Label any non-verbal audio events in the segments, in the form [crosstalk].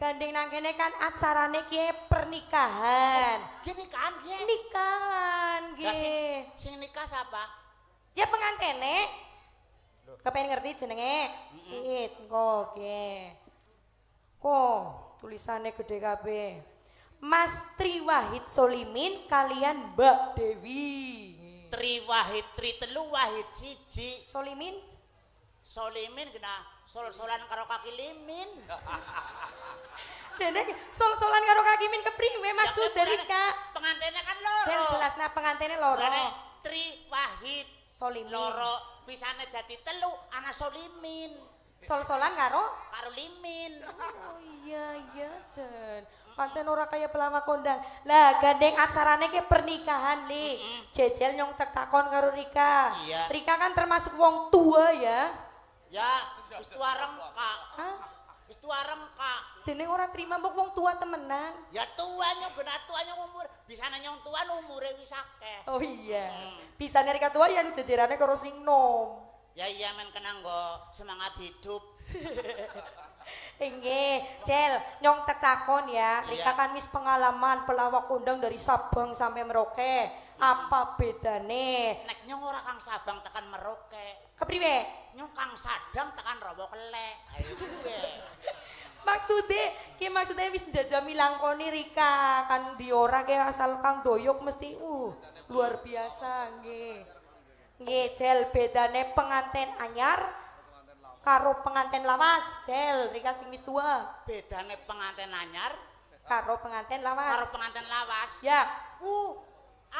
Gandeng nang kene kan acarane kiye pernikahan. Oh, ki nikahan kiye? Nikahan nggih. Sing nikah sapa? Ya pengantene. Kepengin ngerti jenenge? Sit, engko nggih. Ko, tulisane gede kabeh. Mas Tri Wahid Solimin kalian Mbak Dewi. Tri Wahid Tri telu Wahid siji. Solimin? Solimin kena sol-solan karo kaki limin. Dene [laughs] sol-solan karo kaki limin kepriwe maksud dari Kak? Pengantene kan loro. Jen jelasna pengantene loro. Tri Wahid Solimin. Loro pisane dadi telu ana Solimin. Sol-solan karo karo limin. Oh iya iya, Jen. Pancen ora kaya pelama kondang. Lah gandeng aksarane ki pernikahan, Li. Jejel nyong tek takon karo Rika. Iya. Rika kan termasuk wong tua ya. Ya, wis tuareng kak. Hah? Wis tuareng kak. Dene ora terima mbok wong tua temenan. Ya tua nyong ben tua umur. Bisa nanya tua umure wis akeh. Oh iya. Hmm. Bisa nyari tua ya nu jejerane karo sing nom. Ya iya men kenang go semangat hidup. Inge, [laughs] eh, Cel, nyong tetakon ya. Rika kan mis pengalaman pelawak undang dari Sabang sampai Merauke. Apa bedane? Nek nyong ora Kang Sabang tekan meroke. Kepriwe? Nyong Kang Sadang tekan Rawa Kelek. [laughs] maksudnya, deh ki maksudnya wis jajami langkoni Rika kan di ora ke asal Kang Doyok mesti uh luar biasa nggih nggih beda nih penganten anyar karo penganten lawas jel Rika sing wis tua nih penganten anyar karo penganten lawas karo penganten lawas ya uh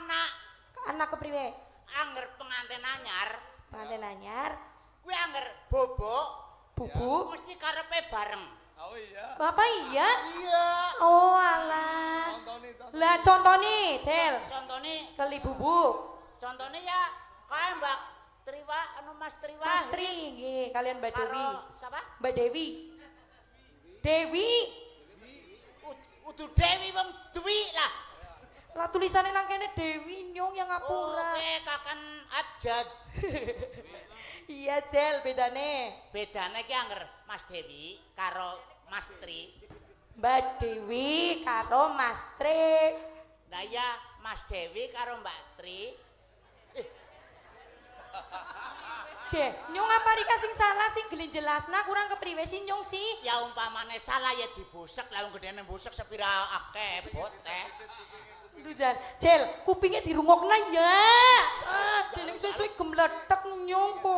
anak. Ke anak priwe Angger pengantin anyar. Pengantin anyar. Kuwi bobo bubu Bubuk. Ya. Mesti karepe bareng. Oh iya. Bapak iya? Iya. Oh alah. Lah contoh nih cel. Contoh nih Keli bubu. nih ya kaya Mbak Triwa anu Mas Triwa. Mas Tri kalian Mbak Dewi. Siapa? Mbak Dewi. Dewi. Udu Dewi wong Dewi lah. lah tulisannya nang kene Dewi Nyong yang ngapura oh eh kakan abjad [laughs] iya jel bedane bedane ki anger mas Dewi karo mas Tri mbak Dewi karo mas Tri nah iya mas Dewi karo mbak Tri Deh, nyong apa rika sing salah sing gelin jelasna kurang kepriwe sih nyong sih ya umpamane salah ya dibusek lah gede nih busek sepira ake bote Dujan, cel, kupingnya dirungok na ya. Ah, sesuai gemletek nyong po.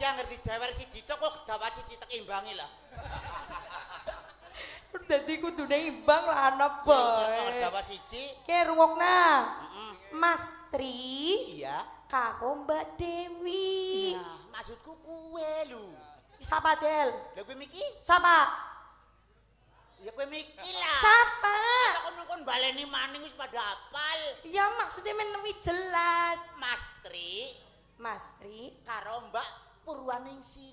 Ya ngerti jawar si cito kok dapat si cito imbangi lah. Jadi ku dunia imbang lah anak boy. Ya, dapat si cito. Kayak rungok na. Mas Tri. Iya. karo Mbak Dewi. Ya, maksudku kue lu. Siapa Jel? Lah kowe miki? Siapa? Ya kowe miki lah. Siapa? Kok kon baleni maning wis pada apal. Ya maksudnya menawi jelas. Mas Tri. Mas Tri karo Mbak Purwaningsi.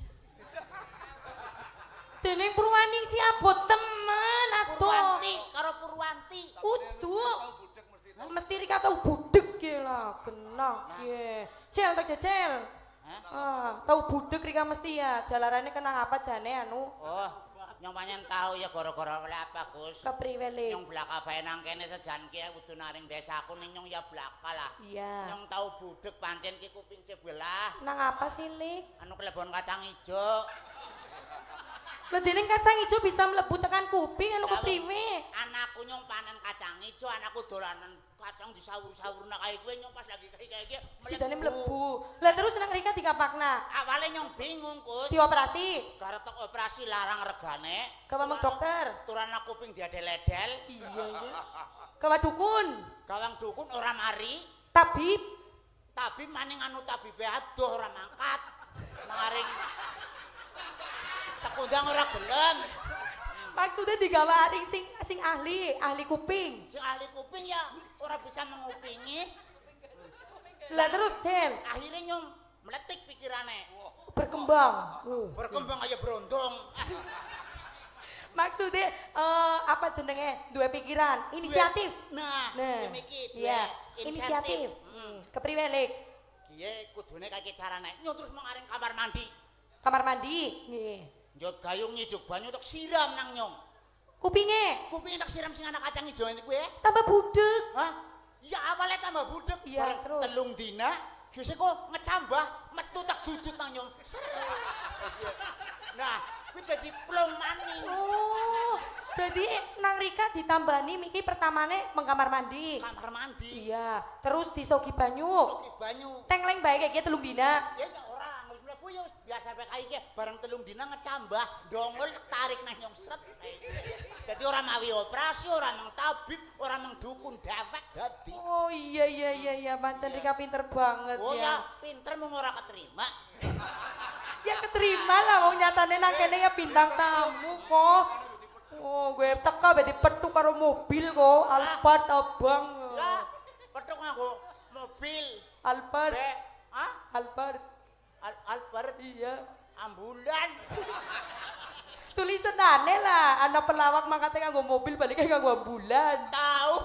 Dene Purwaningsi abot teman aduh. Purwanti karo Purwanti. Udu. mesti rika tau budek ki lho genah ki cel tak cecel ah tau budek rika mesti ya jalarane kena apa jane anu oh nyong panjen tau ya gara-gara oleh apa Gus kepriwe le nyong belaka bae nang kene sejan ki kudu naring desaku ning nyong ya belaka lah iya nyong tau budek pancen ki kuping sebelah nang apa sih le anu kelebon kacang ijo lo dening kacang ijo bisa mlebu tekan kuping ngono ku anakku nyong panen kacang ijo anakku dolanan kacang disawur-sawurna kaya kowe nyong pas lagi kaya kaya iki sidane mlebu lha terus nang rika dikapakna awale nyong bingung kus dioperasi gara tok operasi larang regane gawa mung dokter turan aku kuping diadeledel iya iya gawa dukun gawa dukun ora mari tabib tabib maning anu tabibe adoh ora mangkat maring tak undang orang gelem. Maksudnya digawa ating sing sing ahli, ahli kuping. Sing ahli kuping ya orang bisa mengupingi. Lah terus Del, akhirnya nyong meletik pikirannya. Berkembang. Uh, Berkembang kayak berondong. Maksudnya uh, apa jenenge? Dua pikiran, inisiatif. Nah, nah. mikir, yeah. inisiatif. Hmm. hmm Kepriwelik. Iya, Kiye kudune kaki naik. Nyong terus mengareng kamar mandi. Kamar mandi? Nggih. Njot gayung nyeduk banyu tak siram nang nyong. Kupinge, kupinge tak siram sing anak kacang ijo niku ya. Eh. Tambah budek. Hah? Ya awale tambah budek. Iya, terus. Telung dina Jose kok ngecambah, metu tak dudut nang nyong. Nah, kuwi dadi plong mani. Oh. Jadi nang Rika ditambani miki pertamane mengkamar mandi. Kamar mandi. Iya, terus disogi banyu. disogi banyu. Tengleng bae kayak gitu lu dina. Iya, iya. aku ya biasa pek kayak bareng telung dina ngecambah dongol tarik nang nyong sret. jadi orang mawi operasi orang nang tabib orang nang dukun dewek dadi oh iya iya iya iya pancen Rika pinter banget oh, ya oh ya pinter mau ngorak keterima [laughs] ya keterima lah mau nyatane nang kene ya bintang tamu kok oh gue teka berarti petuk karo mobil kok alpat abang ya petuk nganggo mobil Alpar, Be, ha? Alpar. Al Albert iya ambulan [laughs] tulisan aneh lah anak pelawak mah katanya nganggo mobil baliknya nganggo ambulan tahu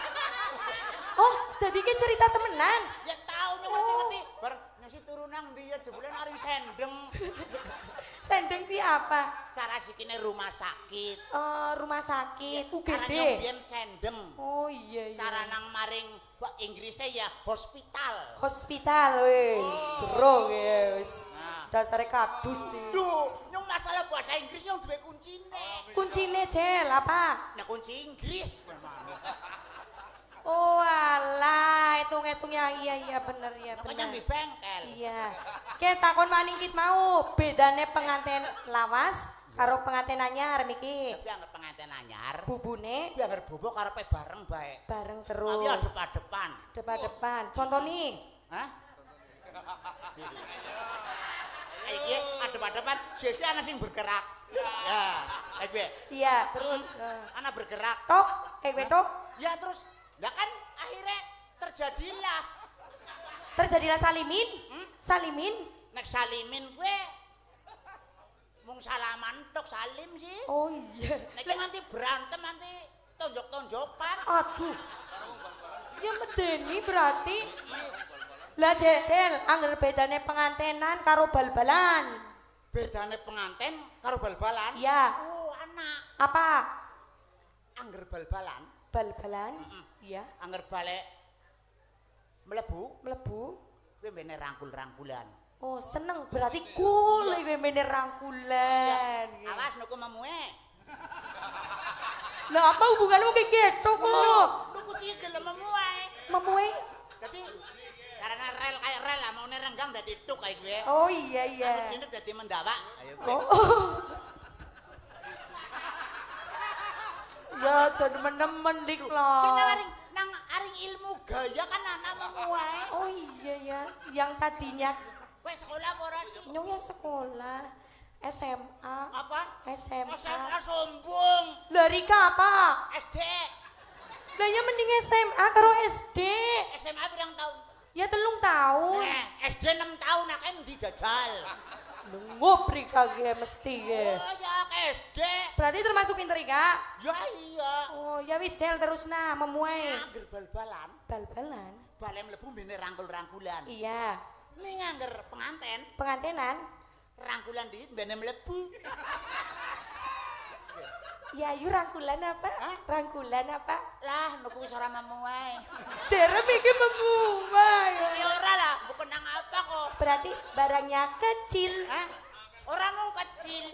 [laughs] oh jadi ke cerita temenan ya tahu nih ngerti ngerti bar ngasih turunan dia jebulan hari sendeng sendeng si apa? cara sikine rumah sakit oh rumah sakit ya, UGD karena sendeng oh iya iya cara nang maring kok Inggrisnya ya hospital hospital weh jero oh. wis nah. dasarnya kardus sih duh nyong masalah bahasa Inggris nyong duwe kuncine kuncine jel apa nah kunci Inggris memang Oh alah, hitung-hitung ya iya iya bener ya bener. Pokoknya di bengkel. Iya. Oke takon maning kit mau bedane pengantin lawas iya. karo pengantin anyar miki. Tapi anggap pengantin anyar. Bubune. Tapi anggap bubu karo bareng baik. Bareng terus. Tapi ya ada depan depan. Depan depan. Contoh nih. Hah? Iki depan depan, sesi anak sing bergerak. Ya, iki. Iya, terus eh. anak bergerak. Tok, kayak tok. Ya terus Nah kan akhirnya terjadilah. Terjadilah salimin? Hmm? Salimin? Nek salimin gue mung salaman tok salim sih. Oh iya. Nek nanti berantem nanti tonjok-tonjokan. Aduh. Ya medeni berarti. Lah jetel anggar bedane pengantenan karo bal-balan. Bedane penganten karo bal-balan? Iya. Oh, anak. Apa? Angger bal-balan bal-balan mm -mm. ya anger balik melebu melebu gue bener rangkul-rangkulan oh seneng berarti iya. cool gue iya. bener rangkulan iya. ya, awas nuku mamue eh. Nah apa hubungannya kayak gitu kok oh, nuku sih gelem mamue eh. mamue eh. jadi karena rel kayak rel lah mau nerenggang jadi tuk kayak gue oh iya iya aku jadi dari mendadak oh. oh. Ya jan menemen dik lo. nang aring ilmu gaya kan anak menguai. Oh iya ya, yang tadinya Wes sekolah ora sih? Nyonya sekolah. SMA. Apa? SMA. Oh, SMA sombong. lari ke apa? SD. Lah iya mending SMA karo SD. SMA berapa tahun? Ya telung tahun. Eh, SD 6 tahun akeh dijajal. Ngupri kage mesti ge. Iya, ya SD. Berarti termasuk pinter Ika? Ya iya. Oh, ya wis sel terus nah memuai. Angger bal-balan. Bal-balan. Balem lebu bener rangkul-rangkulan. Iya. Ning angger penganten. Pengantenan. Rangkulan di bener mlebu. ya yu rangkulan apa? Hah? Rangkulan apa? Lah, nuku seorang ora memuai. Jerem iki memuai. Ya ora lah, bukan nang Oh, berarti barangnya kecil. Hah? orang mau kecil.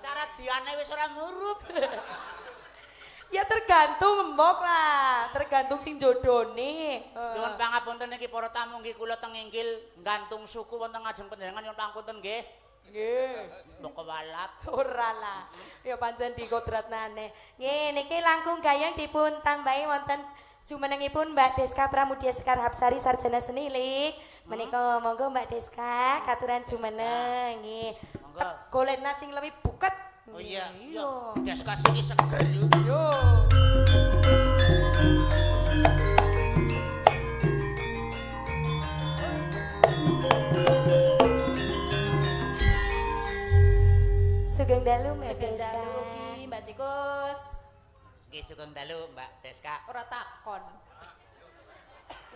Cara diane wis ora ngurup. [laughs] ya tergantung mbok lah, tergantung sing jodone. Eh. Nuwun pangapunten iki para tamu nggih kula teng inggil gantung suku wonten ngajeng panjenengan nyuwun pangapunten nggih. Nggih. Mbok walat. Ora lah. Ya pancen di kodrat nane. Nggih niki langkung gayeng dipun tambahi wonten jumenengipun Mbak Deska Pramudia Sekar Hapsari Sarjana Seni Lik. Menikah monggo Mbak Deska katuran nengi. Nah. nggih. nasi yang lebih buket. Oh iya, iya. Iya. Deska sini seger yo. Sugeng dalu Mbak Deska. Sugeng dalu Mbak Sikus. Nggih sugeng dalu Mbak Deska. Ora takon.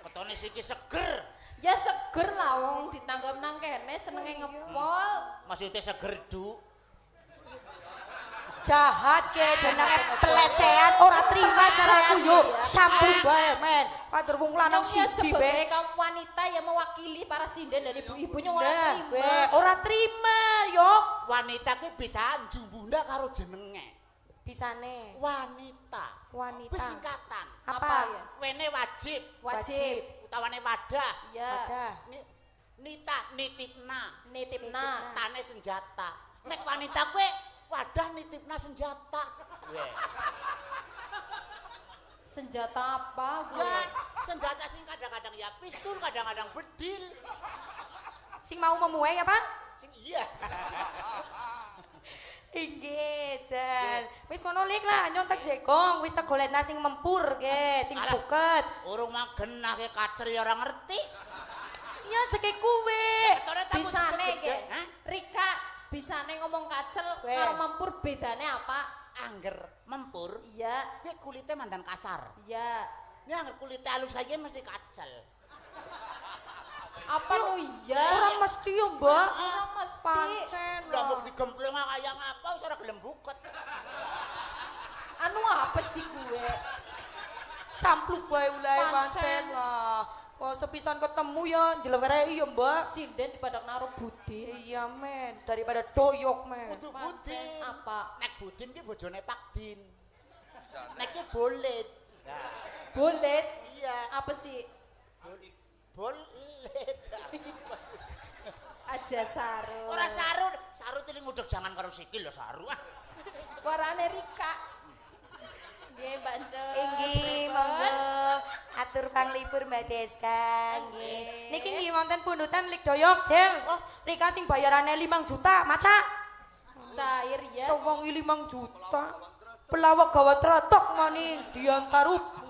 Ketone siki seger. Ya seger lah wong ditanggap nang kene oh, ngepol. Maksudnya seger du. Jahat ke jenenge pelecehan ora terima cara yo yuk, bae men. Patur wong lanang siji be. Sebagai kaum wanita yang mewakili para sinden dari ibu-ibunya ora nah, terima. Ora terima yo. Wanita ku bisa jumbunda karo jenenge. Bisane. Wanita. Wanita. singkatan. Apa? Ya? Wene wajib. Wajib. utawane wadah. Wadah. Ni, nita nitipna. Nitipna. Tane senjata. Nek wanita kuwe wadah nitipna senjata. senjata apa gue? senjata sing kadang-kadang ya pistol, kadang-kadang bedil. Sing mau memuai ya, Pak? Sing iya. [laughs] Inggih, Wis ngono lik lah nyontek jekong, wis tak golekna sing mempur ge, sing buket. Urung magenake kacer ya ora ngerti. Ya jeke kuwe. Bisane ge. Rika bisane ngomong kacel karo mempur bedane apa? Angger mempur. Iya. Ki kulite mandan kasar. Iya. Ini angger kulite alus aja mesti kacel. Apa lu ya? Orang mesti ya, Mbak. Orang mesti. Pancen. Lah mau digempleng ah, kaya ngapa wis ora gelem buket. Anu apa sih gue? Samplu bae ulae pancen lah. Oh, sepisan ketemu ya, jelewerei ya mbak. Sinden di padang naruh budin. Iya men, daripada doyok men. Untuk budin. Apa? Nek budin dia bojone Pak Din. Neknya bolet. Bolet? Iya. Apa sih? Boleh. Aja saru. Ora saru, saru tene ngudhuk jangan karo sikil lho saru. ah. Warane rika. Nggih, Mbak. Inggih, monggo. Atur pang libur Mbak Deska. Nggih. Niki nggih wonten pundutan Lik Doyok, Jel. Oh, rika sing bayarane 5 juta, maca. Cair ya. Sokong 5 juta. Pelawak gawa tretok maning diantarup.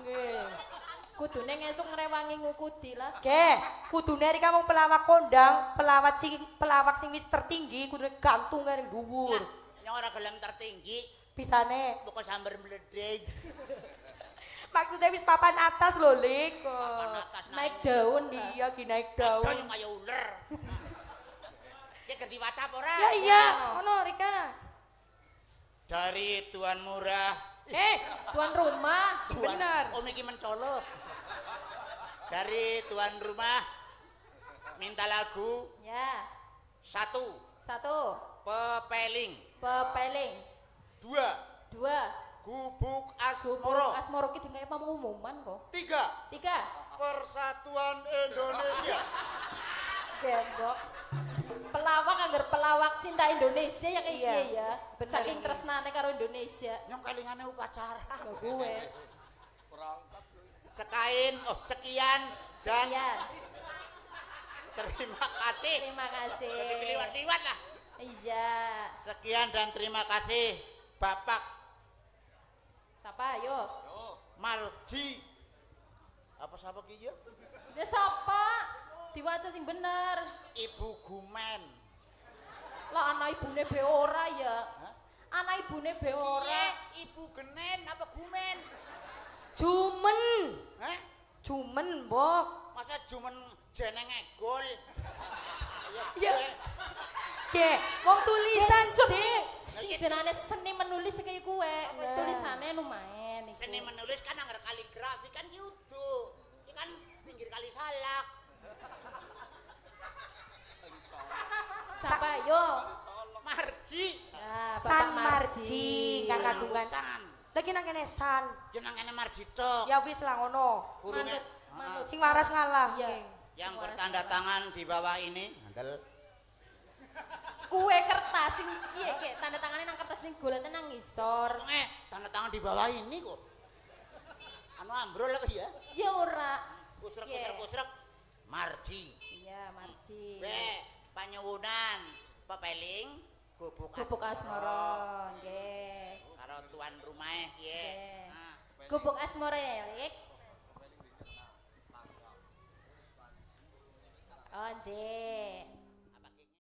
kudune ngesuk ngrewangi ngukudi lah. Ge, kudune iki kamu pelawak kondang, pelawat sing pelawak sing wis tertinggi kudune gantung ning dhuwur. Lah, ora gelem tertinggi. Pisane pokoke sambar mledeg. [laughs] Maksudnya wis papan atas lho, Lik. Papan atas naik, daun. Iya, ki naik daun. Ada yang kaya ular. Nah. Ya ganti WhatsApp ora? Ya iya, ngono Rika. Dari Tuan Murah. Eh, tuan rumah. Tuan, Bener. Om iki mencolot. Dari tuan rumah minta lagu. Ya. Satu. Satu. Pepeling. Pepeling. Dua. Dua. Gubuk Asmoro. Gubuk Asmoro ki mau umuman kok. Tiga. Tiga. Persatuan Indonesia. Gembok. pelawak agar pelawak cinta Indonesia ya kayak iya, ya. Bener, terus tresnane karo Indonesia. yang kelingannya upacara. gue. Perang sekain oh sekian, dan sekian. terima kasih terima kasih liwat liwat lah iya sekian dan terima kasih Bapak siapa yuk Marji apa siapa kijo ya siapa diwaca sing bener ibu gumen lah anak ibune be ya Hah? anak ibune be iya, ibu genen apa gumen Jumen. Heh? Jumen, Mbok. Masa jumen jenenge gol. Ya. wong tulisan C. Jenane seni menulis kaya kuwe, tulisane lumayan iku. Seni menulis kan anggar kaligrafi kan yudo. Iki kan pinggir kalisalak salak. Sapa yo? Marji. Ya, San Marji, Marji. kakak Gungan. Lagi nang kene San. Yo nang kene Marjito. Ya wis lah ngono. Ah. sing waras ngalah. Iya. Yang bertanda tangan di bawah ini, ngandel. Kue kertas sing piye kek Tanda tangane nang kertas ning golek tenang isor Eh, tanda tangan di bawah ini kok. Anu ambrol apa ya? Ya ora. Kusrek-kusrek-kusrek. Marji. Iya, Marji. Be, panyuwunan, pepeling, gubuk asmara. asmara, nggih. karo tuan rumah yeah. ye. Ah, Gubuk asmore ya, Lik. Oh, nggih.